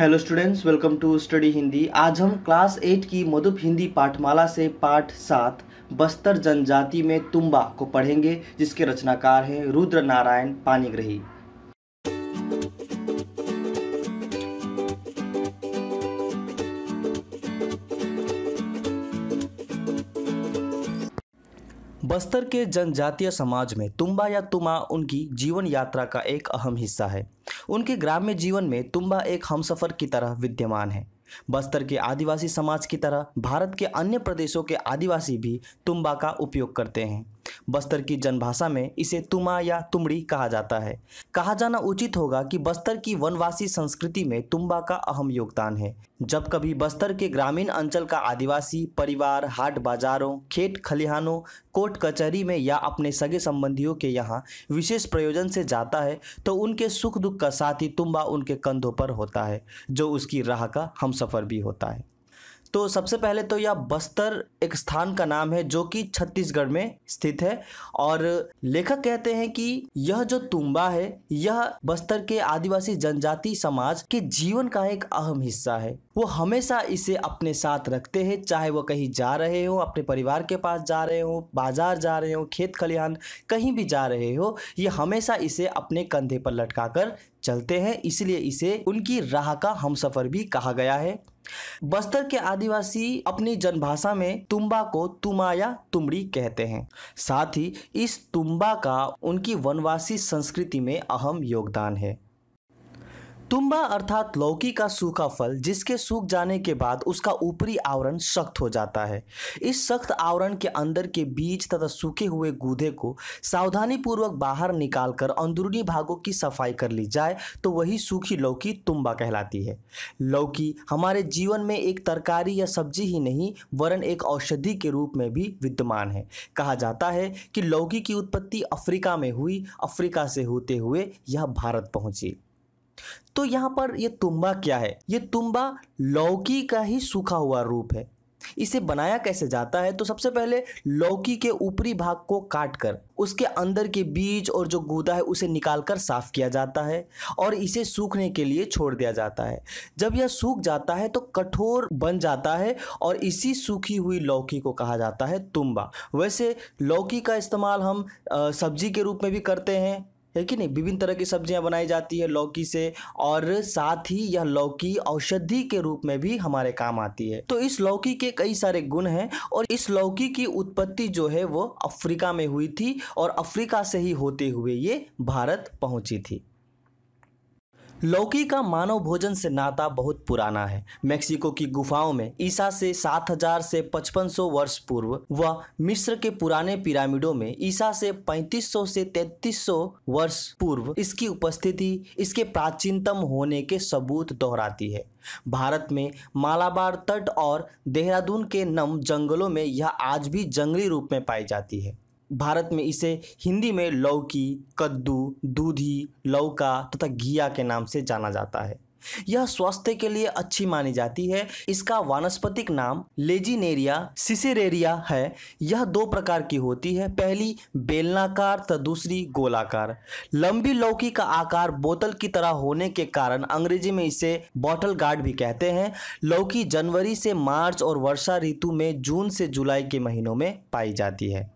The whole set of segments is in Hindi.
hello students welcome to study Hindi आज हम क्लास एट की मधुप हिंदी पाठमाला से पाठ सात बस्तर जनजाति में तुम्बा को पढ़ेंगे जिसके रचनाकार हैं रुद्र नारायण पानीग्रही बस्तर के जनजातीय समाज में तुम्बा या तुमा उनकी जीवन यात्रा का एक अहम हिस्सा है उनके ग्राम्य जीवन में तुम्बा एक हमसफ़र की तरह विद्यमान है बस्तर के आदिवासी समाज की तरह भारत के अन्य प्रदेशों के आदिवासी भी तुम्बा का उपयोग करते हैं बस्तर की जनभाषा में इसे तुमा या तुमड़ी कहा जाता है कहा जाना उचित होगा कि बस्तर की वनवासी संस्कृति में तुम्बा का अहम योगदान है जब कभी बस्तर के ग्रामीण अंचल का आदिवासी परिवार हाट बाजारों खेत खलिहानों कोर्ट कचहरी में या अपने सगे संबंधियों के यहाँ विशेष प्रयोजन से जाता है तो उनके सुख दुख का साथ ही तुम्बा उनके कंधों पर होता है जो उसकी राह का हम सफ़र भी होता है तो सबसे पहले तो यह बस्तर एक स्थान का नाम है जो कि छत्तीसगढ़ में स्थित है और लेखक कहते हैं कि यह जो तुम्बा है यह बस्तर के आदिवासी जनजाति समाज के जीवन का एक अहम हिस्सा है वो हमेशा इसे अपने साथ रखते हैं चाहे वो कहीं जा रहे हो अपने परिवार के पास जा रहे हो बाजार जा रहे हो खेत खलिहान कहीं भी जा रहे हो ये हमेशा इसे अपने कंधे पर लटकाकर चलते हैं इसलिए इसे उनकी राह का हम सफर भी कहा गया है बस्तर के आदिवासी अपनी जनभाषा में तुम्बा को तुमा या तुमड़ी कहते हैं साथ ही इस तुम्बा का उनकी वनवासी संस्कृति में अहम योगदान है तुम्बा अर्थात लौकी का सूखा फल जिसके सूख जाने के बाद उसका ऊपरी आवरण सख्त हो जाता है इस सख्त आवरण के अंदर के बीज तथा सूखे हुए गूदे को सावधानीपूर्वक बाहर निकालकर अंदरूनी भागों की सफाई कर ली जाए तो वही सूखी लौकी तुम्बा कहलाती है लौकी हमारे जीवन में एक तरकारी या सब्जी ही नहीं वरन एक औषधि के रूप में भी विद्यमान है कहा जाता है कि लौकी की उत्पत्ति अफ्रीका में हुई अफ्रीका से होते हुए यह भारत पहुंची तो यहाँ पर ये तुम्बा क्या है ये तुम्बा लौकी का ही सूखा हुआ रूप है इसे बनाया कैसे जाता है तो सबसे पहले लौकी के ऊपरी भाग को काट कर उसके अंदर के बीज और जो गूदा है उसे निकाल कर साफ किया जाता है और इसे सूखने के लिए छोड़ दिया जाता है जब यह सूख जाता है तो कठोर बन जाता है और इसी सूखी हुई लौकी को कहा जाता है तुम्बा वैसे लौकी का इस्तेमाल हम सब्जी के रूप में भी करते हैं है कि नहीं विभिन्न तरह की सब्जियां बनाई जाती है लौकी से और साथ ही यह लौकी औषधि के रूप में भी हमारे काम आती है तो इस लौकी के कई सारे गुण हैं और इस लौकी की उत्पत्ति जो है वो अफ्रीका में हुई थी और अफ्रीका से ही होते हुए ये भारत पहुंची थी लौकी का मानव भोजन से नाता बहुत पुराना है मेक्सिको की गुफाओं में ईसा से 7000 से 5500 वर्ष पूर्व व मिस्र के पुराने पिरामिडों में ईसा से 3500 से 3300 वर्ष पूर्व इसकी उपस्थिति इसके प्राचीनतम होने के सबूत दोहराती है भारत में मालाबार तट और देहरादून के नम जंगलों में यह आज भी जंगली रूप में पाई जाती है भारत में इसे हिंदी में लौकी कद्दू दूधी लौका तथा घिया के नाम से जाना जाता है यह स्वास्थ्य के लिए अच्छी मानी जाती है इसका वानस्पतिक नाम लेजिनेरिया सिसेरेरिया है यह दो प्रकार की होती है पहली बेलनाकार तथा दूसरी गोलाकार लंबी लौकी का आकार बोतल की तरह होने के कारण अंग्रेजी में इसे बॉटल गार्ड भी कहते हैं लौकी जनवरी से मार्च और वर्षा ऋतु में जून से जुलाई के महीनों में पाई जाती है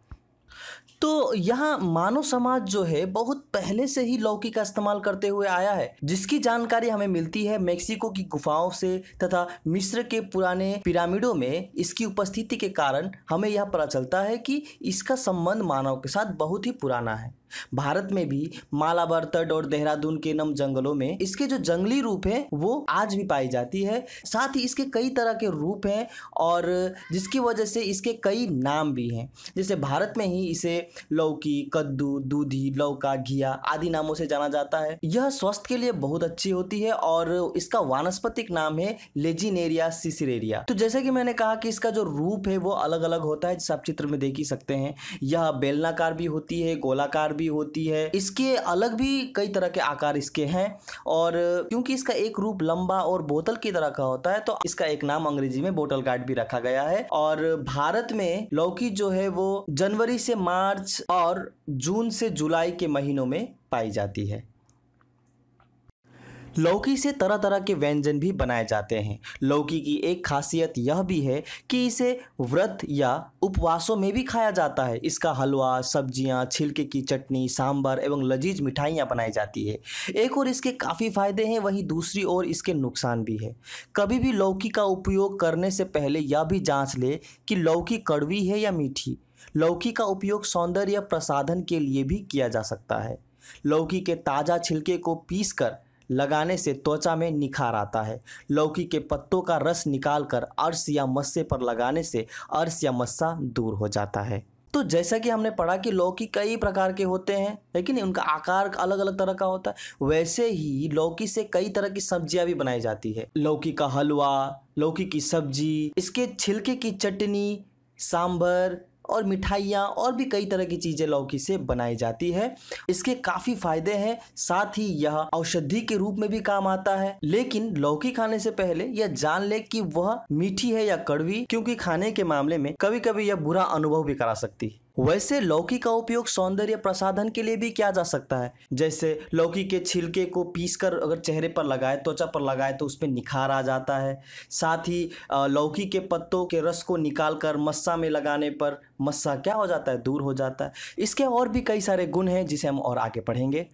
तो यहाँ मानव समाज जो है बहुत पहले से ही लौकी का इस्तेमाल करते हुए आया है जिसकी जानकारी हमें मिलती है मेक्सिको की गुफाओं से तथा मिस्र के पुराने पिरामिडों में इसकी उपस्थिति के कारण हमें यह पता चलता है कि इसका संबंध मानव के साथ बहुत ही पुराना है भारत में भी मालाबार तट और देहरादून के नम जंगलों में इसके जो जंगली रूप है वो आज भी पाई जाती है साथ ही इसके कई तरह के रूप हैं और जिसकी वजह से इसके कई नाम भी हैं जैसे भारत में ही इसे लौकी कद्दू दूधी लौका घिया आदि नामों से जाना जाता है यह स्वास्थ्य के लिए बहुत अच्छी होती है और इसका वानस्पतिक नाम है लेजिनेरिया सिसरेरिया तो जैसे कि मैंने कहा कि इसका जो रूप है वो अलग अलग होता है जिस आप चित्र में देख ही सकते हैं यह बेलनाकार भी होती है गोलाकार भी भी होती है इसके अलग भी कई तरह के आकार इसके हैं और क्योंकि इसका एक रूप लंबा और बोतल की तरह का होता है तो इसका एक नाम अंग्रेजी में बोतल गार्ड भी रखा गया है और भारत में लौकी जो है वो जनवरी से मार्च और जून से जुलाई के महीनों में पाई जाती है लौकी से तरह तरह के व्यंजन भी बनाए जाते हैं लौकी की एक खासियत यह भी है कि इसे व्रत या उपवासों में भी खाया जाता है इसका हलवा सब्जियां, छिलके की चटनी सांभर एवं लजीज मिठाइयां बनाई जाती है एक और इसके काफ़ी फायदे हैं वहीं दूसरी ओर इसके नुकसान भी है कभी भी लौकी का उपयोग करने से पहले यह भी जाँच ले कि लौकी कड़वी है या मीठी लौकी का उपयोग सौंदर्य प्रसाधन के लिए भी किया जा सकता है लौकी के ताज़ा छिलके को पीसकर लगाने से त्वचा में निखार आता है लौकी के पत्तों का रस निकालकर अर्श या मस्से पर लगाने से अर्श या मस्सा दूर हो जाता है तो जैसा कि हमने पढ़ा कि लौकी कई प्रकार के होते हैं लेकिन उनका आकार अलग अलग तरह का होता है वैसे ही लौकी से कई तरह की सब्जियां भी बनाई जाती है लौकी का हलवा लौकी की सब्जी इसके छिलके की चटनी सांभर और मिठाइयाँ और भी कई तरह की चीज़ें लौकी से बनाई जाती है इसके काफ़ी फायदे हैं साथ ही यह औषधि के रूप में भी काम आता है लेकिन लौकी खाने से पहले यह जान ले कि वह मीठी है या कड़वी क्योंकि खाने के मामले में कभी कभी यह बुरा अनुभव भी करा सकती है वैसे लौकी का उपयोग सौंदर्य प्रसाधन के लिए भी किया जा सकता है जैसे लौकी के छिलके को पीस कर अगर चेहरे पर लगाए त्वचा पर लगाए तो उसमें निखार आ जाता है साथ ही लौकी के पत्तों के रस को निकाल कर मस्सा में लगाने पर मस्सा क्या हो जाता है दूर हो जाता है इसके और भी कई सारे गुण हैं जिसे हम और आगे पढ़ेंगे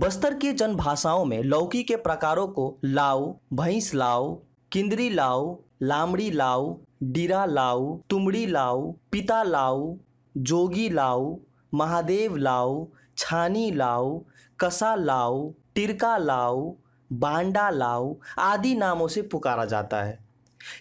बस्तर की जनभाषाओं में लौकी के प्रकारों को लाऊ भैंस लाऊ किंदरी लाऊ लामड़ी लाऊ डीरा लाओ तुमड़ी लाओ पिता लाओ जोगी लाओ महादेव लाओ छानी लाओ कसा लाओ टिरका लाओ बांडा लाओ आदि नामों से पुकारा जाता है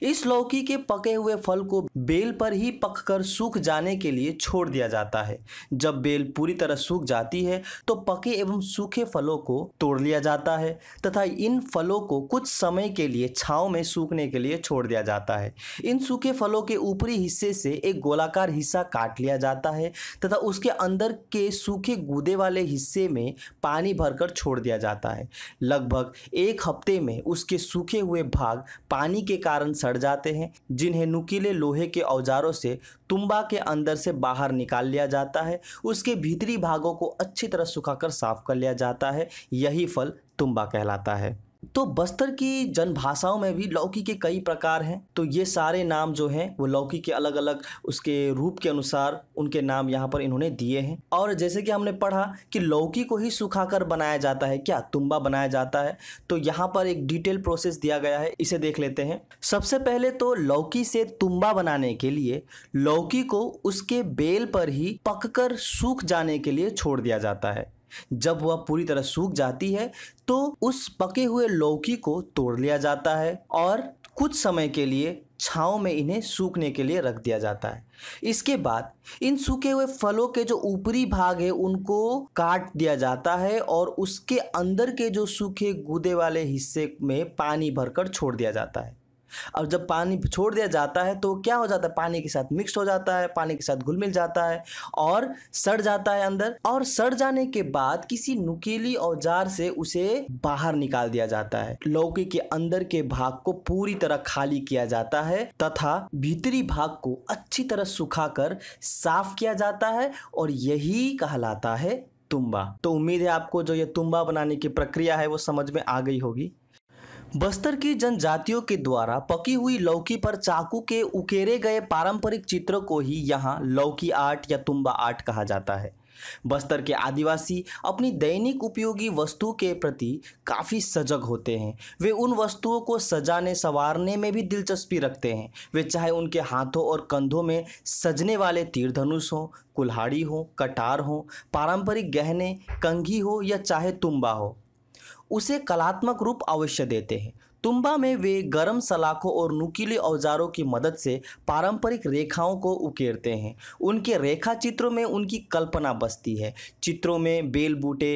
इस लौकी के पके हुए फल को बेल पर ही पककर सूख जाने के लिए छोड़ दिया जाता है जब बेल पूरी तरह सूख जाती है तो पके एवं सूखे फलों को तोड़ लिया जाता है तथा इन फलों को कुछ समय के लिए छाँव में सूखने के लिए छोड़ दिया जाता है इन सूखे फलों के ऊपरी हिस्से से एक गोलाकार हिस्सा काट लिया जाता है तथा उसके अंदर के सूखे गूदे वाले हिस्से में पानी भरकर छोड़ दिया जाता है लगभग एक हफ्ते में उसके सूखे हुए भाग पानी के कारण कारण सड़ जाते हैं जिन्हें नुकीले लोहे के औजारों से तुम्बा के अंदर से बाहर निकाल लिया जाता है उसके भीतरी भागों को अच्छी तरह सुखाकर साफ कर लिया जाता है यही फल तुम्बा कहलाता है तो बस्तर की जनभाषाओं में भी लौकी के कई प्रकार हैं तो ये सारे नाम जो हैं वो लौकी के अलग अलग उसके रूप के अनुसार उनके नाम यहाँ पर इन्होंने दिए हैं और जैसे कि हमने पढ़ा कि लौकी को ही सुखाकर बनाया जाता है क्या तुम्बा बनाया जाता है तो यहाँ पर एक डिटेल प्रोसेस दिया गया है इसे देख लेते हैं सबसे पहले तो लौकी से तुम्बा बनाने के लिए लौकी को उसके बेल पर ही पककर सूख जाने के लिए छोड़ दिया जाता है जब वह पूरी तरह सूख जाती है तो उस पके हुए लौकी को तोड़ लिया जाता है और कुछ समय के लिए छाँव में इन्हें सूखने के लिए रख दिया जाता है इसके बाद इन सूखे हुए फलों के जो ऊपरी भाग है उनको काट दिया जाता है और उसके अंदर के जो सूखे गूदे वाले हिस्से में पानी भरकर छोड़ दिया जाता है और जब पानी छोड़ दिया जाता है तो क्या हो जाता है पानी के साथ मिक्स हो जाता है पानी के साथ घुल मिल जाता है और सड़ जाता है अंदर और सड़ जाने के बाद किसी नुकीली औजार से उसे बाहर निकाल दिया जाता है लौकी के अंदर के भाग को पूरी तरह खाली किया जाता है तथा भीतरी भाग को अच्छी तरह सुखा साफ किया जाता है और यही कहलाता है तुम्बा तो उम्मीद है आपको जो ये तुम्बा बनाने की प्रक्रिया है वो समझ में आ गई होगी बस्तर की जनजातियों के द्वारा पकी हुई लौकी पर चाकू के उकेरे गए पारंपरिक चित्र को ही यहाँ लौकी आर्ट या तुम्बा आर्ट कहा जाता है बस्तर के आदिवासी अपनी दैनिक उपयोगी वस्तु के प्रति काफ़ी सजग होते हैं वे उन वस्तुओं को सजाने संवारने में भी दिलचस्पी रखते हैं वे चाहे उनके हाथों और कंधों में सजने वाले तीरधनुष हों कुल्हाड़ी हो कटार हो पारंपरिक गहने कंघी हो या चाहे तुम्बा हो उसे कलात्मक रूप अवश्य देते हैं तुम्बा में वे गर्म सलाखों और नुकीले औजारों की मदद से पारंपरिक रेखाओं को उकेरते हैं उनके रेखा चित्रों में उनकी कल्पना बसती है चित्रों में बेल बूटे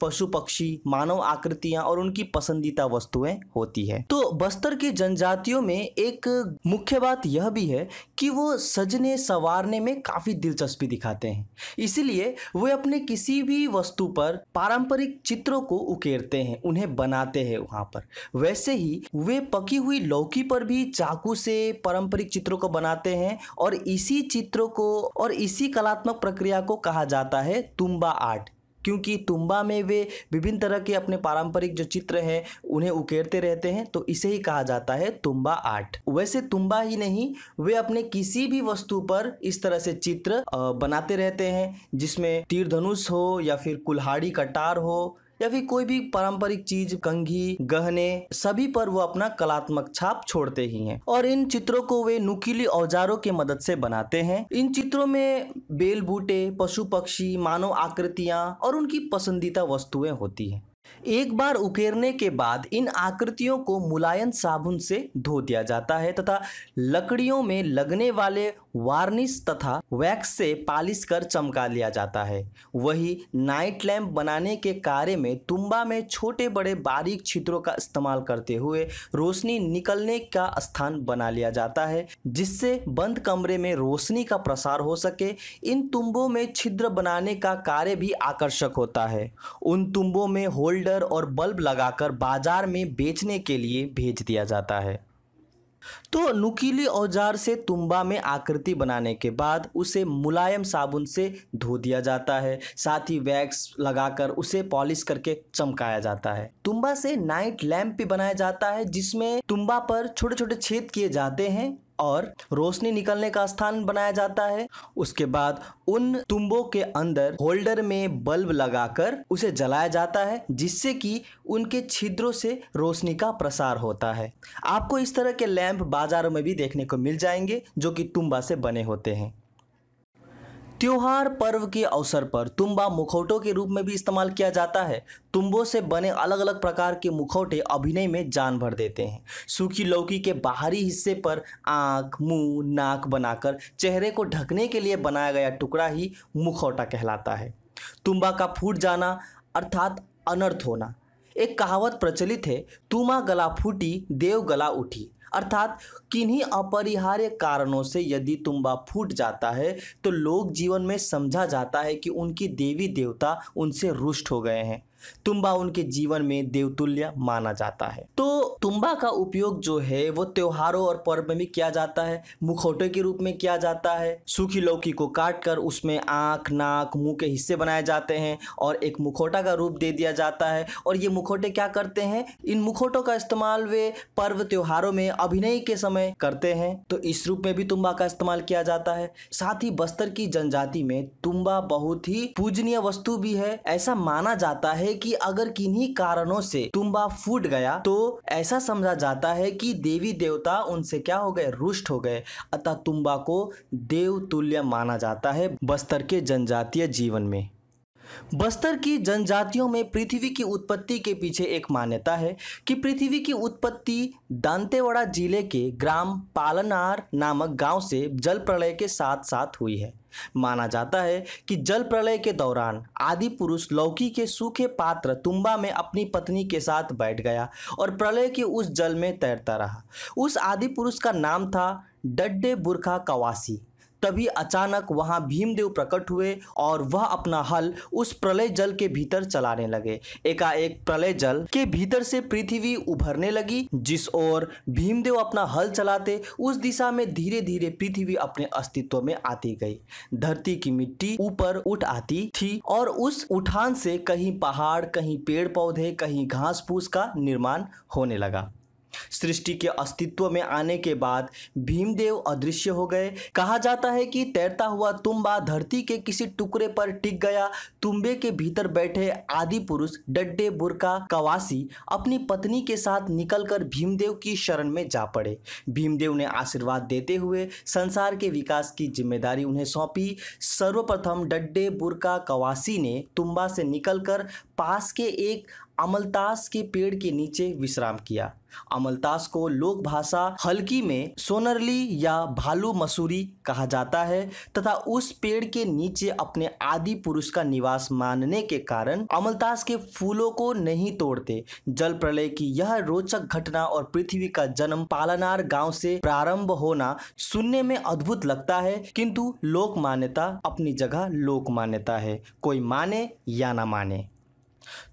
पशु पक्षी मानव आकृतियां और उनकी पसंदीदा वस्तुएं होती है तो बस्तर के जनजातियों में एक मुख्य बात यह भी है कि वो सजने संवारने में काफ़ी दिलचस्पी दिखाते हैं इसीलिए वे अपने किसी भी वस्तु पर पारंपरिक चित्रों को उकेरते हैं उन्हें बनाते हैं वहाँ पर वैसे ही वे पकी हुई लौकी पर भी चाकू से पारंपरिक चित्रों को बनाते हैं और इसी चित्रों को और इसी कलात्मक प्रक्रिया को कहा जाता है तुम्बा आर्ट क्योंकि तुम्बा में वे विभिन्न तरह के अपने पारंपरिक जो चित्र हैं उन्हें उकेरते रहते हैं तो इसे ही कहा जाता है तुम्बा आर्ट वैसे तुम्बा ही नहीं वे अपने किसी भी वस्तु पर इस तरह से चित्र बनाते रहते हैं जिसमें तीर धनुष हो या फिर कुल्हाड़ी कटार हो या फिर कोई भी पारंपरिक चीज कंघी गहने सभी पर वो अपना कलात्मक छाप छोड़ते ही हैं और इन चित्रों को वे नुकीली औजारों के मदद से बनाते हैं इन चित्रों में बेल बूटे पशु पक्षी मानव आकृतियां और उनकी पसंदीदा वस्तुएं होती हैं एक बार उकेरने के बाद इन आकृतियों को मुलायम साबुन से धो दिया जाता है तथा लकड़ियों में लगने वाले वार्निश तथा वैक्स से पालिश कर चमका लिया जाता है वही नाइट लैम्प बनाने के कार्य में तुम्बा में छोटे बड़े बारीक छिद्रों का इस्तेमाल करते हुए रोशनी निकलने का स्थान बना लिया जाता है जिससे बंद कमरे में रोशनी का प्रसार हो सके इन तुम्बों में छिद्र बनाने का कार्य भी आकर्षक होता है उन तुम्बों में होल्ड लीटर और बल्ब लगाकर बाजार में बेचने के लिए भेज दिया जाता है तो नुकीली औजार से तुम्बा में आकृति बनाने के बाद उसे मुलायम साबुन से धो दिया जाता है साथ ही वैक्स लगाकर उसे पॉलिश करके चमकाया जाता है तुम्बा से नाइट लैंप भी बनाया जाता है जिसमें तुम्बा पर छोटे छोटे छेद किए जाते हैं और रोशनी निकलने का स्थान बनाया जाता है उसके बाद उन तुम्बों के अंदर होल्डर में बल्ब लगाकर उसे जलाया जाता है जिससे कि उनके छिद्रों से रोशनी का प्रसार होता है आपको इस तरह के लैंप बाजारों में भी देखने को मिल जाएंगे जो कि तुम्बा से बने होते हैं त्योहार पर्व के अवसर पर तुम्बा मुखौटों के रूप में भी इस्तेमाल किया जाता है तुम्बों से बने अलग अलग प्रकार के मुखौटे अभिनय में जान भर देते हैं सूखी लौकी के बाहरी हिस्से पर आँख मुंह नाक बनाकर चेहरे को ढकने के लिए बनाया गया टुकड़ा ही मुखौटा कहलाता है तुम्बा का फूट जाना अर्थात अनर्थ होना एक कहावत प्रचलित है तुमा गला फूटी देव गला उठी अर्थात किन्हीं अपरिहार्य कारणों से यदि तुम्बा फूट जाता है तो लोक जीवन में समझा जाता है कि उनकी देवी देवता उनसे रुष्ट हो गए हैं तुम्बा उनके जीवन में देवतुल्य माना जाता है तो तुम्बा का उपयोग जो है वो त्योहारों और पर्व में भी किया जाता है मुखौटे के रूप में किया जाता है सूखी लौकी को काट कर उसमें आँख नाक मुंह के हिस्से बनाए जाते हैं और एक मुखौटा का रूप दे दिया जाता है और ये मुखौटे क्या करते हैं इन मुखौटों का इस्तेमाल वे पर्व त्योहारों में अभिनय के समय करते हैं तो इस रूप में भी तुम्बा का इस्तेमाल किया जाता है साथ ही बस्तर की जनजाति में तुम्बा बहुत ही पूजनीय वस्तु भी है ऐसा माना जाता है है कि अगर किन्हीं कारणों से तुम्बा फूट गया तो ऐसा समझा जाता है कि देवी देवता उनसे क्या हो गए रुष्ट हो गए अतः तुम्बा को तुल्य माना जाता है बस्तर के जनजातीय जीवन में बस्तर की जनजातियों में पृथ्वी की उत्पत्ति के पीछे एक मान्यता है कि पृथ्वी की उत्पत्ति दांतेवाड़ा जिले के ग्राम पालनार नामक गांव से जल प्रलय के साथ साथ हुई है माना जाता है कि जल प्रलय के दौरान आदि पुरुष लौकी के सूखे पात्र तुम्बा में अपनी पत्नी के साथ बैठ गया और प्रलय के उस जल में तैरता रहा उस आदि पुरुष का नाम था डड्डे बुरखा कवासी तभी अचानक वहाँ भीमदेव प्रकट हुए और वह अपना हल उस प्रलय जल के भीतर चलाने लगे एकाएक प्रलय जल के भीतर से पृथ्वी उभरने लगी जिस ओर भीमदेव अपना हल चलाते उस दिशा में धीरे धीरे पृथ्वी अपने अस्तित्व में आती गई धरती की मिट्टी ऊपर उठ आती थी और उस उठान से कहीं पहाड़ कहीं पेड़ पौधे कहीं घास फूस का निर्माण होने लगा सृष्टि के अस्तित्व में आने के बाद भीमदेव अदृश्य हो गए कहा जाता है कि तैरता हुआ तुम्बा धरती के किसी टुकड़े पर टिक गया तुम्बे के भीतर बैठे आदि पुरुष डड्डे बुरका कवासी अपनी पत्नी के साथ निकलकर भीमदेव की शरण में जा पड़े भीमदेव ने आशीर्वाद देते हुए संसार के विकास की जिम्मेदारी उन्हें सौंपी सर्वप्रथम डड्डे बुरका कवासी ने तुम्बा से निकलकर पास के एक अमलतास के पेड़ के नीचे विश्राम किया अमलतास को लोक भाषा हल्की में सोनरली या भालू मसूरी कहा जाता है तथा उस पेड़ के नीचे अपने आदि पुरुष का निवास मानने के कारण अमलतास के फूलों को नहीं तोड़ते जल प्रलय की यह रोचक घटना और पृथ्वी का जन्म पालनार गांव से प्रारंभ होना सुनने में अद्भुत लगता है किंतु लोक मान्यता अपनी जगह लोक मान्यता है कोई माने या ना माने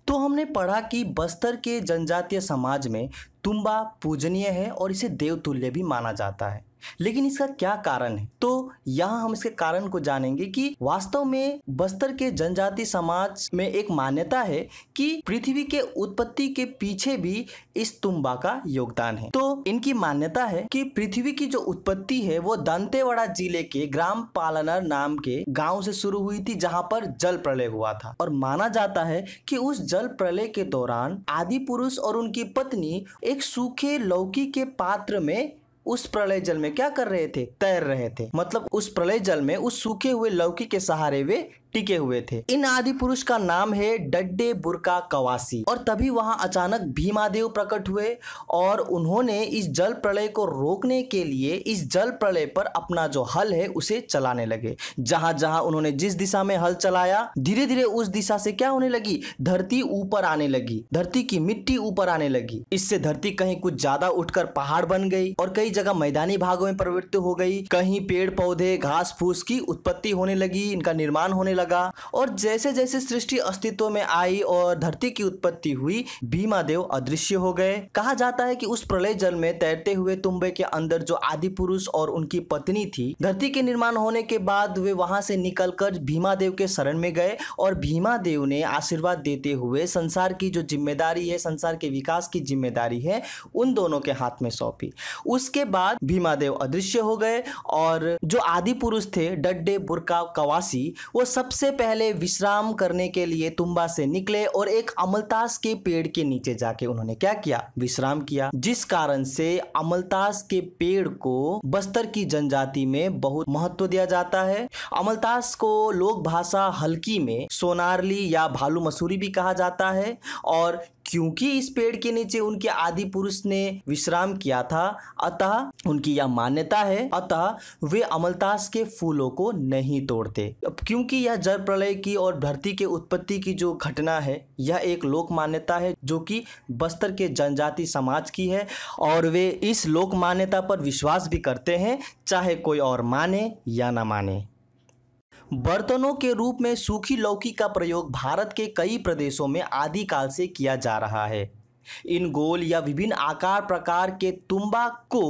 तो हमने पढ़ा कि बस्तर के जनजातीय समाज में तुम्बा पूजनीय है और इसे देवतुल्य भी माना जाता है लेकिन इसका क्या कारण है तो यहाँ हम इसके कारण को जानेंगे कि वास्तव में बस्तर के जनजाति समाज में एक मान्यता है कि पृथ्वी के उत्पत्ति के पीछे भी इस तुम्बा का योगदान है तो इनकी मान्यता है कि पृथ्वी की जो उत्पत्ति है वो दंतेवाड़ा जिले के ग्राम पालनर नाम के गांव से शुरू हुई थी जहां पर जल प्रलय हुआ था और माना जाता है कि उस जल प्रलय के दौरान आदि पुरुष और उनकी पत्नी एक सूखे लौकी के पात्र में उस प्रलय जल में क्या कर रहे थे तैर रहे थे मतलब उस प्रलय जल में उस सूखे हुए लौकी के सहारे वे टिके हुए थे इन आदि पुरुष का नाम है डड्डे बुरका कवासी और तभी वहां अचानक भीमादेव प्रकट हुए और उन्होंने इस जल प्रलय को रोकने के लिए इस जल प्रलय पर अपना जो हल है उसे चलाने लगे जहां जहां उन्होंने जिस दिशा में हल चलाया धीरे धीरे उस दिशा से क्या होने लगी धरती ऊपर आने लगी धरती की मिट्टी ऊपर आने लगी इससे धरती कहीं कुछ ज्यादा उठकर पहाड़ बन गई और कई जगह मैदानी भागों में प्रवृत्त हो गई कहीं पेड़ पौधे घास फूस की उत्पत्ति होने लगी इनका निर्माण होने लगा लगा और जैसे जैसे सृष्टि अस्तित्व में आई और धरती की उत्पत्ति हुई भीमा देव अदृश्य हो गए कहा जाता है कि उस प्रलय जल में तैरते हुए तुम्बे के अंदर जो आदि पुरुष और उनकी पत्नी थी धरती के निर्माण होने के बाद वे वहां से निकल कर भीमा देव के शरण में गए और भीमा देव ने आशीर्वाद देते हुए संसार की जो जिम्मेदारी है संसार के विकास की जिम्मेदारी है उन दोनों के हाथ में सौंपी उसके बाद भीमा देव अदृश्य हो गए और जो आदि पुरुष थे डड्डे बुरका कवासी वो सब सबसे पहले विश्राम करने के लिए तुम्बा से निकले और एक अमलतास के पेड़ के नीचे जाके उन्होंने क्या किया विश्राम किया जिस कारण से अमलतास के पेड़ को बस्तर की जनजाति में बहुत महत्व दिया जाता है अमलतास को लोक भाषा हल्की में सोनारली या भालू मसूरी भी कहा जाता है और क्योंकि इस पेड़ के नीचे उनके आदि पुरुष ने विश्राम किया था अतः उनकी यह मान्यता है अतः वे अमलतास के फूलों को नहीं तोड़ते क्योंकि यह जल प्रलय की और धरती के उत्पत्ति की जो घटना है यह एक लोक मान्यता है जो कि बस्तर के जनजाति समाज की है और वे इस लोक मान्यता पर विश्वास भी करते हैं चाहे कोई और माने या ना माने बर्तनों के रूप में सूखी लौकी का प्रयोग भारत के कई प्रदेशों में आदिकाल से किया जा रहा है इन गोल या विभिन्न आकार प्रकार के तुम्बा को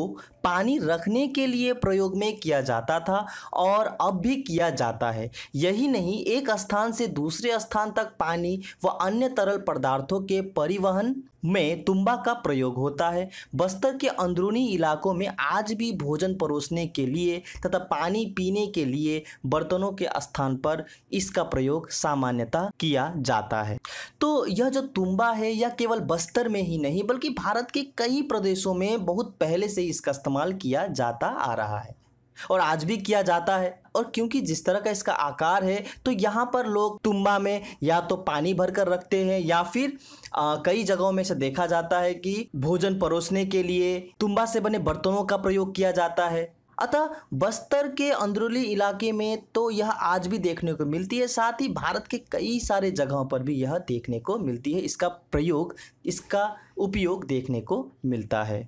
पानी रखने के लिए प्रयोग में किया जाता था और अब भी किया जाता है यही नहीं एक स्थान से दूसरे स्थान तक पानी व अन्य तरल पदार्थों के परिवहन में तुम्बा का प्रयोग होता है बस्तर के अंदरूनी इलाकों में आज भी भोजन परोसने के लिए तथा पानी पीने के लिए बर्तनों के स्थान पर इसका प्रयोग सामान्यतः किया जाता है तो यह जो तुम्बा है यह केवल बस्तर में ही नहीं बल्कि भारत के कई प्रदेशों में बहुत पहले से इसका इस्तेमाल किया जाता आ रहा है और आज भी किया जाता है और क्योंकि जिस तरह का इसका आकार है तो यहाँ पर लोग तुम्बा में या तो पानी भर कर रखते हैं या फिर आ, कई जगहों में से देखा जाता है कि भोजन परोसने के लिए तुम्बा से बने बर्तनों का प्रयोग किया जाता है अतः बस्तर के अंदरूनी इलाके में तो यह आज भी देखने को मिलती है साथ ही भारत के कई सारे जगहों पर भी यह देखने को मिलती है इसका प्रयोग इसका उपयोग देखने को मिलता है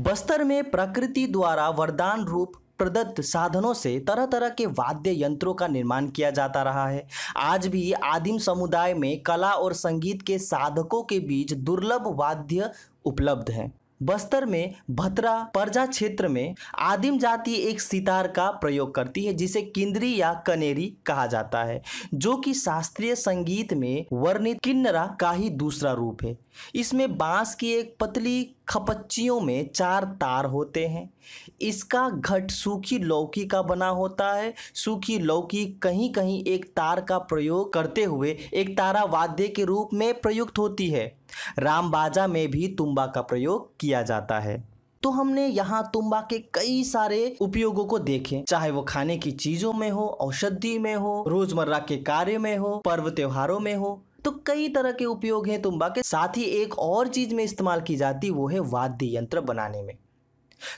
बस्तर में प्रकृति द्वारा वरदान रूप प्रदत्त साधनों से तरह तरह के वाद्य यंत्रों का निर्माण किया जाता रहा है आज भी आदिम समुदाय में कला और संगीत के साधकों के बीच दुर्लभ वाद्य उपलब्ध हैं बस्तर में भतरा परजा क्षेत्र में आदिम जाति एक सितार का प्रयोग करती है जिसे किन्द्री या कनेरी कहा जाता है जो कि शास्त्रीय संगीत में वर्णित किन्नरा का ही दूसरा रूप है इसमें बांस की एक पतली खपच्चियों में चार तार होते हैं इसका घट सूखी लौकी का बना होता है सूखी लौकी कहीं कहीं एक तार का प्रयोग करते हुए एक तारा वाद्य के रूप में प्रयुक्त होती है रामबाजा में भी तुम्बा का प्रयोग किया जाता है तो हमने यहाँ तुम्बा के कई सारे उपयोगों को देखे चाहे वो खाने की चीजों में हो औषधि में हो रोजमर्रा के कार्य में हो पर्व त्योहारों में हो तो कई तरह के उपयोग हैं तुम्बा के साथ ही एक और चीज में इस्तेमाल की जाती वो है वाद्य यंत्र बनाने में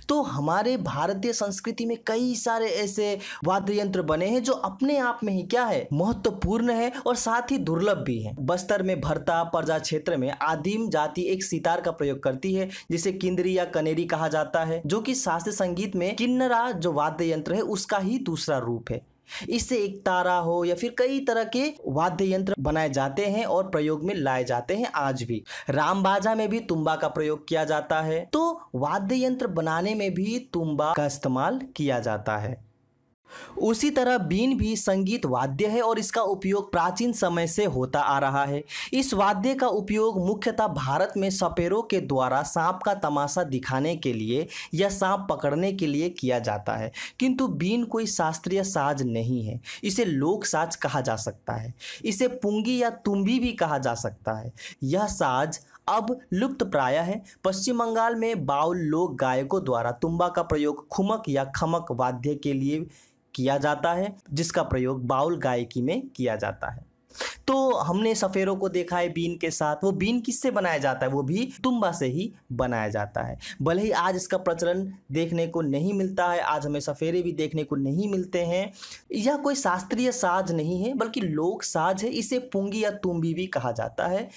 तो हमारे भारतीय संस्कृति में कई सारे ऐसे वाद्य यंत्र बने हैं जो अपने आप में ही क्या है महत्वपूर्ण है और साथ ही दुर्लभ भी है बस्तर में भरता प्रजा क्षेत्र में आदिम जाति एक सितार का प्रयोग करती है जिसे किन्द्री या कनेरी कहा जाता है जो कि शास्त्रीय संगीत में किन्नरा जो वाद्य यंत्र है उसका ही दूसरा रूप है इससे एक तारा हो या फिर कई तरह के वाद्य यंत्र बनाए जाते हैं और प्रयोग में लाए जाते हैं आज भी राम बाजा में भी तुम्बा का प्रयोग किया जाता है तो वाद्य यंत्र बनाने में भी तुम्बा का इस्तेमाल किया जाता है उसी तरह बीन भी संगीत वाद्य है और इसका उपयोग प्राचीन समय से होता आ रहा है इस वाद्य का उपयोग मुख्यतः भारत में सपेरों के द्वारा सांप का तमाशा दिखाने के लिए या सांप पकड़ने के लिए किया जाता है किंतु बीन कोई शास्त्रीय साज नहीं है इसे लोक साज कहा जा सकता है इसे पुंगी या तुम्बी भी कहा जा सकता है यह साज अब लुप्त प्राय है पश्चिम बंगाल में बाउल लोक गायकों द्वारा तुम्बा का प्रयोग खुमक या खमक वाद्य के लिए किया जाता है जिसका प्रयोग बाउल गायकी में किया जाता है तो हमने सफ़ेरों को देखा है बीन के साथ वो बीन किससे बनाया जाता है वो भी तुम्बा से ही बनाया जाता है भले ही आज इसका प्रचलन देखने को नहीं मिलता है आज हमें सफ़ेरे भी देखने को नहीं मिलते हैं यह कोई शास्त्रीय साज नहीं है बल्कि लोक साज है इसे पुंगी या तुम्बी भी कहा जाता है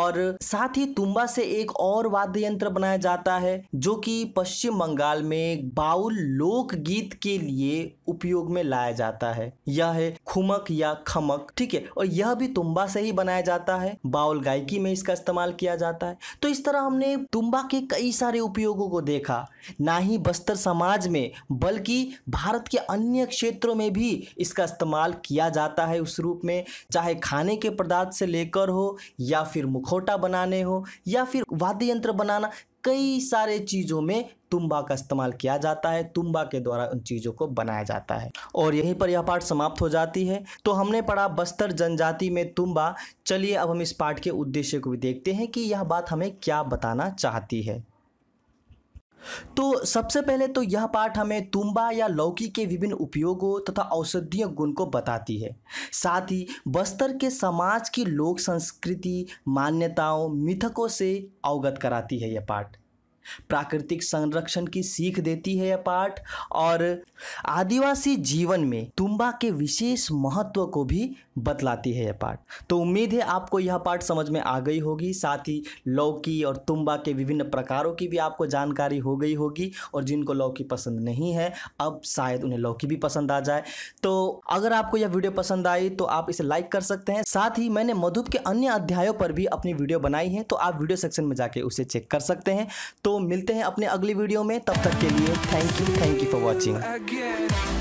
और साथ ही तुम्बा से एक और वाद्य यंत्र बनाया जाता है जो कि पश्चिम बंगाल में बाउल लोकगीत के लिए उपयोग में लाया जाता है यह है खुमक या खमक ठीक है और यह यह भी तुम्बा से ही बनाया जाता है बाउल गायकी में इसका इस्तेमाल किया जाता है तो इस तरह हमने तुम्बा के कई सारे उपयोगों को देखा ना ही बस्तर समाज में बल्कि भारत के अन्य क्षेत्रों में भी इसका इस्तेमाल किया जाता है उस रूप में चाहे खाने के पदार्थ से लेकर हो या फिर मुखौटा बनाने हो या फिर वाद्य यंत्र बनाना कई सारे चीज़ों में तुम्बा का इस्तेमाल किया जाता है तुम्बा के द्वारा उन चीज़ों को बनाया जाता है और यहीं पर यह पाठ समाप्त हो जाती है तो हमने पढ़ा बस्तर जनजाति में तुम्बा चलिए अब हम इस पाठ के उद्देश्य को भी देखते हैं कि यह बात हमें क्या बताना चाहती है तो सबसे पहले तो यह पाठ हमें तुम्बा या लौकी के विभिन्न उपयोगों तथा औषधीय गुण को बताती है साथ ही बस्तर के समाज की लोक संस्कृति मान्यताओं मिथकों से अवगत कराती है यह पाठ प्राकृतिक संरक्षण की सीख देती है यह पाठ और आदिवासी जीवन में तुम्बा के विशेष महत्व को भी बतलाती है यह पाठ तो उम्मीद है आपको यह पाठ समझ में आ गई होगी साथ ही लौकी और तुम्बा के विभिन्न प्रकारों की भी आपको जानकारी हो गई होगी और जिनको लौकी पसंद नहीं है अब शायद उन्हें लौकी भी पसंद आ जाए तो अगर आपको यह वीडियो पसंद आई तो आप इसे लाइक कर सकते हैं साथ ही मैंने मधुब के अन्य अध्यायों पर भी अपनी वीडियो बनाई है तो आप वीडियो सेक्शन में जाके उसे चेक कर सकते हैं तो मिलते हैं अपने अगली वीडियो में तब तक के लिए thank you thank you for watching